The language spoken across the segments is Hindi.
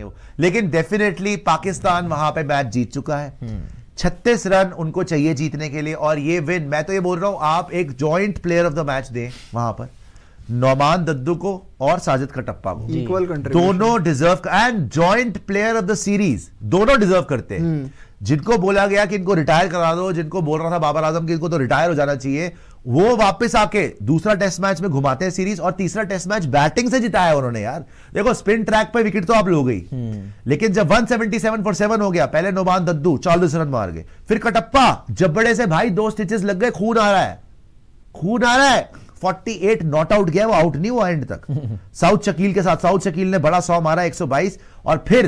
करेंगे वो लेकिन डेफिनेटली पाकिस्तान वहां पे मैच जीत चुका है छत्तीस रन उनको चाहिए जीतने के लिए और ये विन मैं तो ये बोल रहा हूं आप एक joint player of the match दें वहां पर नौमान दद्दू को और साजिद कटप्पा को इक्वल दोनों deserve and joint player of the series दोनों डिजर्व करते हैं हम्म। जिनको बोला गया कि इनको रिटायर करा दो जिनको बोल रहा था बाबर आजम कि इनको तो रिटायर हो जाना चाहिए वो वापस आके दूसरा टेस्ट मैच में घुमाते हैं सीरीज और तीसरा टेस्ट मैच बैटिंग से जिताया उन्होंने यार देखो स्पिन ट्रैक पे विकेट तो आप लो गई हम्म। लेकिन जब 177 फॉर 7 हो गया पहले नोबान दद्दू चालीस रन मार गए फिर कटप्पा जबड़े से भाई दो स्टिचेस लग गए खून आ रहा है खून आ रहा है 48 नॉट आउट गया वो आउट नहीं हुआ एंड तक साउथ शकील के साथ साउथ शकील ने बड़ा सौ मारा 122 और फिर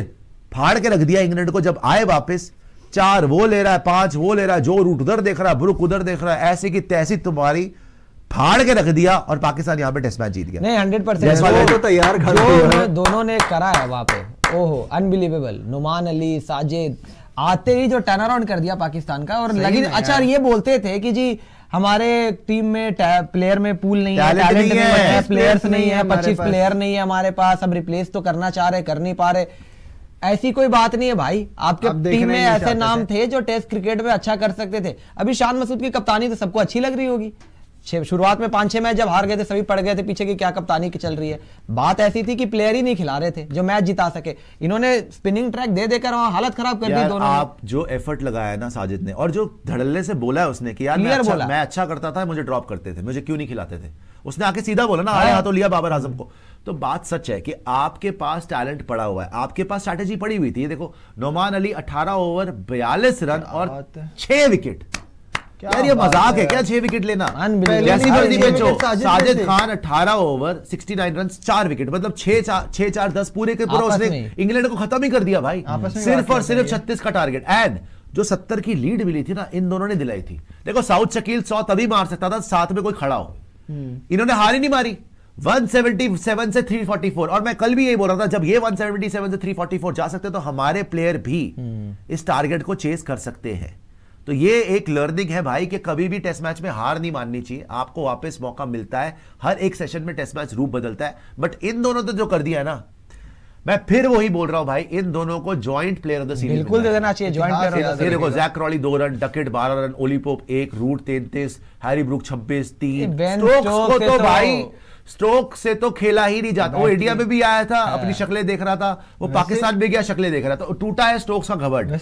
फाड़ के रख दिया इंग्लैंड को जब आए वापस चार वो ले रहा है पांच वो ले रहा है जो रूट उधर देख रहा है ब्रुक उधर देख रहा है ऐसे की तैसी तुम्हारी फाड़ के रख दिया और पाकिस्तान यहाँ पे टेस्ट मैच जीत गया नहीं हंड्रेड परसेंट तैयार दोनों ने करा है वहां पे ओहो अनबिलीवेबल नुमान अली साजिद आते ही जो टर्न अराउंड कर दिया पाकिस्तान का और लगी अच्छा ये बोलते थे कि जी हमारे टीम में प्लेयर में पूल नहीं है टैलेंट नहीं है प्लेयर्स नहीं है पच्चीस प्लेयर नहीं है हमारे पास अब रिप्लेस तो करना चाह रहे कर नहीं पा रहे ऐसी कोई बात नहीं है भाई आपके आप टीम में ऐसे नाम थे जो टेस्ट क्रिकेट में अच्छा कर सकते थे अभी शान मसूद की कप्तानी तो सबको अच्छी लग रही होगी छः शुरुआत में पांच छह मैच जब हार गए थे सभी पड़ गए थे पीछे की क्या कप्तानी की चल रही है बात ऐसी थी कि प्लेयर ही नहीं खिला रहे थे जो मैच जिता सके इन्होंने स्पिनिंग ट्रैक दे देकर वहां हालत खराब कर दी दोनों आप जो एफर्ट लगाया ना साजिद ने और जो धड़ल्ले से बोला है उसने कि यार मैं अच्छा, मैं अच्छा करता था मुझे ड्रॉप करते थे मुझे क्यों नहीं खिलाते थे उसने आके सीधा बोला ना आया हाँ। हाथों लिया बाबर आजम को तो बात सच है कि आपके पास टैलेंट पड़ा हुआ है आपके पास स्ट्रैटेजी पड़ी हुई थी देखो नोमान अली 18 ओवर 42 रन और 6 विकेट यार ये मजाक है क्या छह विकेट लेना साजिद खान 18 ओवर 69 रन चार विकेट मतलब छह चार दस पूरे के पूरा उसने इंग्लैंड को खत्म ही कर दिया भाई सिर्फ और सिर्फ छत्तीस का टारगेट एंड जो सत्तर की लीड मिली थी ना इन दोनों ने दिलाई थी देखो साउथ शकील सौ तभी मार सकता था साथ में कोई खड़ा हो हम्म। इन्होंने हार ही नहीं मारी 177 से 344 और मैं कल भी यही बोल रहा था जब ये 177 से 344 जा सकते हैं तो हमारे प्लेयर भी हम्म। इस टारगेट को चेस कर सकते हैं तो ये एक लर्निंग है भाई कि कभी भी टेस्ट मैच में हार नहीं माननी चाहिए आपको वापस मौका मिलता है हर एक सेशन में टेस्ट मैच रूप बदलता है बट इन दोनों तो जो कर दिया ना मैं फिर वही बोल रहा हूं भाई इन दोनों को joint player of the series बिल्कुल दे देना चाहिए joint player of the series देखो जैक क्रॉली दो रन डकेट बारह रन ओलीपोप एक रूट तैतीस हैरी ब्रुक छब्बीस तीन स्टोक्स को तो, तो भाई स्ट्रोक से तो खेला ही नहीं जाता वो इंडिया में भी आया था अपनी शक्लें देख रहा था वो पाकिस्तान में गया शक्लें देख रहा था तो टूटा है स्ट्रोक्स का घबर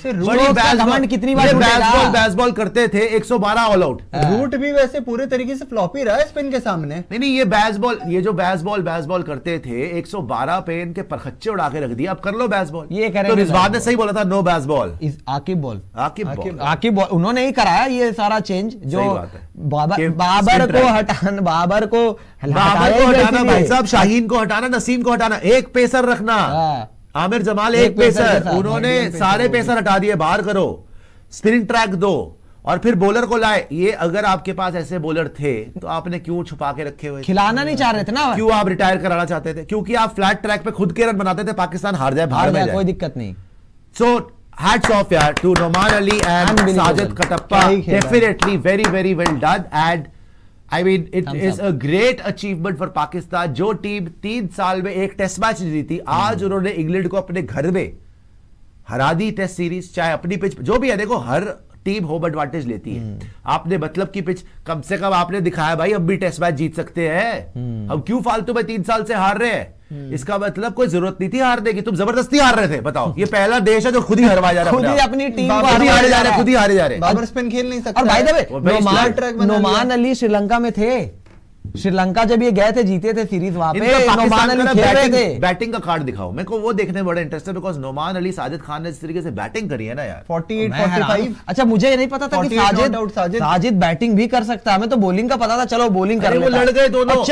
कितनी बार बैसबॉल बैसबॉल करते थे 112 ऑल आउट रूट भी वैसे पूरे तरीके से फ्लॉपी रहा स्पिन के सामने नहीं नहीं ये बैसबॉल ये जो बैसबॉल बैसबॉल करते थे 112 पे इनके परखच्चे उड़ा के रख दिया अब कर लो बैसबॉल ये करें तो रिजवान ने सही बोला था no Bazball Aqib ball Aqib ball Aqib ball उन्होंने ही कराया ये सारा चेंज जो बाबर को हटाना बाबर को बाबर को हटाना भाई साहब शाहीन को हटाना नसीम को हटाना एक पेसर रखना हाँ। आमिर जमाल एक, पेसर, उन्होंने सारे पेसर हटा दिए बाहर करो स्पिन ट्रैक दो और फिर बॉलर को लाए ये अगर आपके पास ऐसे बॉलर थे तो आपने क्यों छुपा के रखे हुए खिलाना नहीं चाह रहे थे ना क्यों आप रिटायर कराना चाहते थे क्योंकि आप फ्लैट ट्रैक पे खुद के रन बनाते थे पाकिस्तान हार जाए बाहर में कोई दिक्कत नहीं so hats off yaar to Noman Ali and Sajid Katappa definitely very very well done and I mean it Thumbs is up. a great achievement for Pakistan जो टीम तीन साल में एक टेस्ट मैच जीती थी आज उन्होंने इंग्लैंड को अपने घर में हरा दी टेस्ट सीरीज चाहे अपनी पिच जो भी है देखो हर टीम होम एडवांटेज लेती है आपने मतलब की पिच कम से कम आपने दिखाया भाई अब भी टेस्ट मैच जीत सकते हैं हम क्यों फालतू में तीन साल से हार रहे हैं हम्म। इसका मतलब कोई जरूरत नहीं थी हारने की तुम जबरदस्ती हार रहे थे बताओ ये पहला देश है जो खुद ही हरवा जा रहा है खुद ही अपनी टीम को हारे जा रहा है खुद ही हारे जा रहे हैं बाबर स्पिन खेल नहीं सकता और भाई नोमान अली श्रीलंका में थे श्रीलंका जब ये गए थे जीते थे सीरीज वहां पे नोमान अली खेल रहे थे बैटिंग का कार्ड दिखाओ मेरे को वो देखने बड़ा इंटरेस्ट है बिकॉज नोमान अली साजिद खान ने जिस तरीके से बैटिंग करी है ना यार फोर्टी फाइव अच्छा मुझे नहीं पता था कि साजिद साजिद बैटिंग भी कर सकता है हमें तो बोलिंग का पता था चलो बोलिंग कर लड़ गए दोनों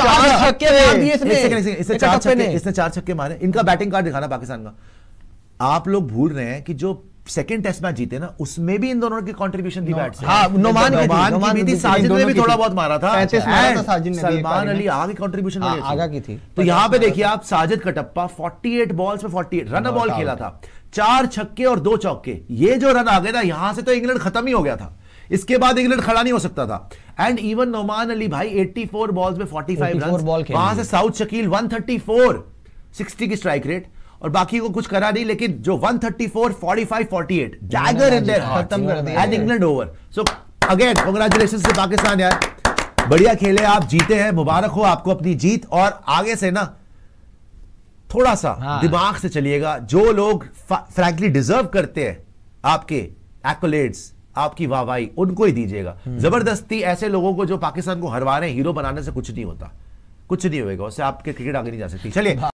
इसने चार छक्के मारे इनका बैटिंग कार्ड दिखाना पाकिस्तान का आप लोग भूल रहे हैं कि जो सेकेंड टेस्ट मैच जीते ना उसमें भी इन दोनों की कंट्रीब्यूशन थी बैट हाँ, नोमान तो की थी, साजिद ने भी थोड़ा बहुत मारा था सलमान अली आगे कॉन्ट्रीब्यूशन हाँ, आगा की थी तो यहाँ पे देखिए आप साजिद कटप्पा टप्पा 48 बॉल्स में 48 रन बॉल खेला था चार छक्के और दो चौके ये जो रन आ गए ना यहां से तो इंग्लैंड खत्म ही हो गया था इसके बाद इंग्लैंड खड़ा नहीं हो सकता था एंड इवन नोमान अली भाई 84 बॉल्स में 45 रन वहां से साउथ शकील 134 60 की स्ट्राइक रेट और बाकी को कुछ करा नहीं लेकिन जो 134 45 48 डैगर इन देयर खत्म कर दिया and England over so again congratulation to Pakistan यार बढ़िया खेले आप जीते हैं मुबारक हो आपको अपनी जीत और आगे से ना थोड़ा सा हाँ। दिमाग से चलिएगा जो लोग फ्रैंकली डिजर्व करते हैं आपके एक्लेट्स आपकी वाहवाही उनको ही दीजिएगा हम्म। जबरदस्ती ऐसे लोगों को जो पाकिस्तान को हरवा रहे हैं हीरो बनाने से कुछ नहीं होता कुछ नहीं होगा उससे आपके क्रिकेट आगे नहीं जा सकती चलिए